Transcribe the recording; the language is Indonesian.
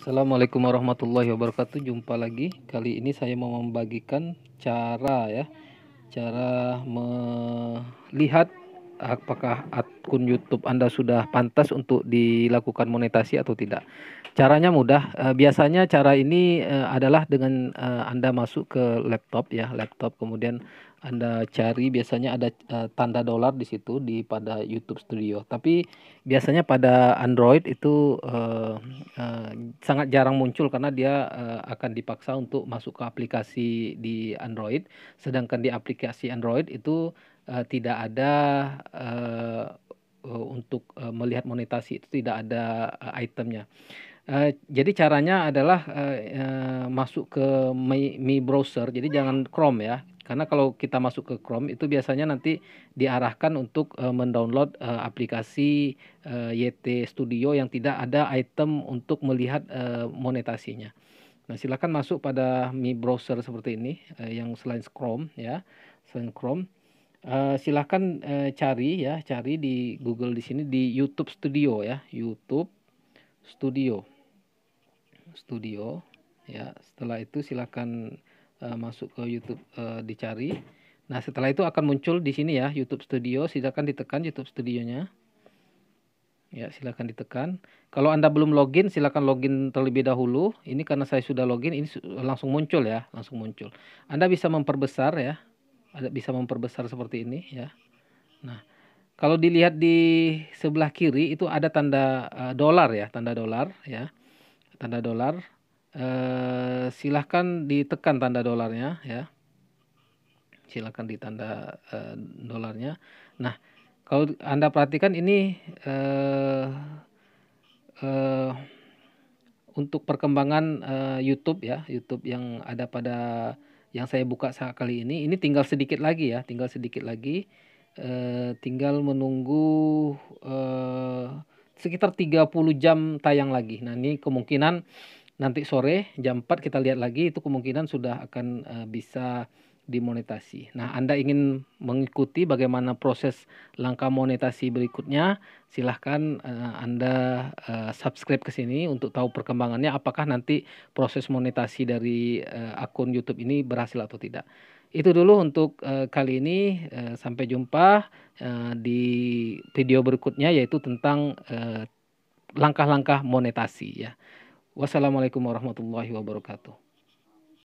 Assalamualaikum warahmatullahi wabarakatuh Jumpa lagi Kali ini saya mau membagikan cara ya Cara melihat apakah akun YouTube Anda sudah pantas untuk dilakukan monetasi atau tidak. Caranya mudah. Eh, biasanya cara ini eh, adalah dengan eh, Anda masuk ke laptop ya, laptop kemudian Anda cari biasanya ada tanda dolar di situ di pada YouTube Studio. Tapi biasanya pada Android itu sangat jarang muncul karena dia akan dipaksa untuk masuk ke aplikasi di Android, sedangkan di aplikasi Android itu uh, tidak ada uh, untuk uh, melihat monetasi itu tidak ada uh, itemnya. Uh, jadi caranya adalah uh, uh, masuk ke Mi, Mi browser. Jadi jangan Chrome ya, karena kalau kita masuk ke Chrome itu biasanya nanti diarahkan untuk uh, mendownload uh, aplikasi uh, YT Studio yang tidak ada item untuk melihat uh, monetasinya. Nah, silakan masuk pada Mi browser seperti ini uh, yang selain Chrome ya, selain Chrome. Eh, silahkan uh, cari ya cari di Google di sini di YouTube Studio ya YouTube Studio Studio ya setelah itu silahkan uh, masuk ke YouTube uh, dicari nah setelah itu akan muncul di sini ya YouTube Studio silahkan ditekan YouTube Studionya ya silahkan ditekan kalau anda belum login silahkan login terlebih dahulu ini karena saya sudah login ini langsung muncul ya langsung muncul anda bisa memperbesar ya ada bisa memperbesar seperti ini ya. Nah, kalau dilihat di sebelah kiri itu ada tanda uh, dolar ya, tanda dolar ya. Tanda dolar eh, silahkan ditekan tanda dolarnya ya. Silahkan ditanda uh, eh, dolarnya. Nah, kalau Anda perhatikan ini eh, eh, untuk perkembangan uh, YouTube ya, YouTube yang ada pada yang saya buka saat kali ini ini tinggal sedikit lagi ya tinggal sedikit lagi e, tinggal menunggu e, sekitar 30 jam tayang lagi nah ini kemungkinan nanti sore jam 4 kita lihat lagi itu kemungkinan sudah akan e, bisa dimonetasi. Nah, Anda ingin mengikuti bagaimana proses langkah monetasi berikutnya, silahkan uh, Anda uh, subscribe ke sini untuk tahu perkembangannya apakah nanti proses monetasi dari uh, akun YouTube ini berhasil atau tidak. Itu dulu untuk uh, kali ini uh, sampai jumpa uh, di video berikutnya yaitu tentang langkah-langkah monetasi ya. Wassalamualaikum warahmatullahi wabarakatuh.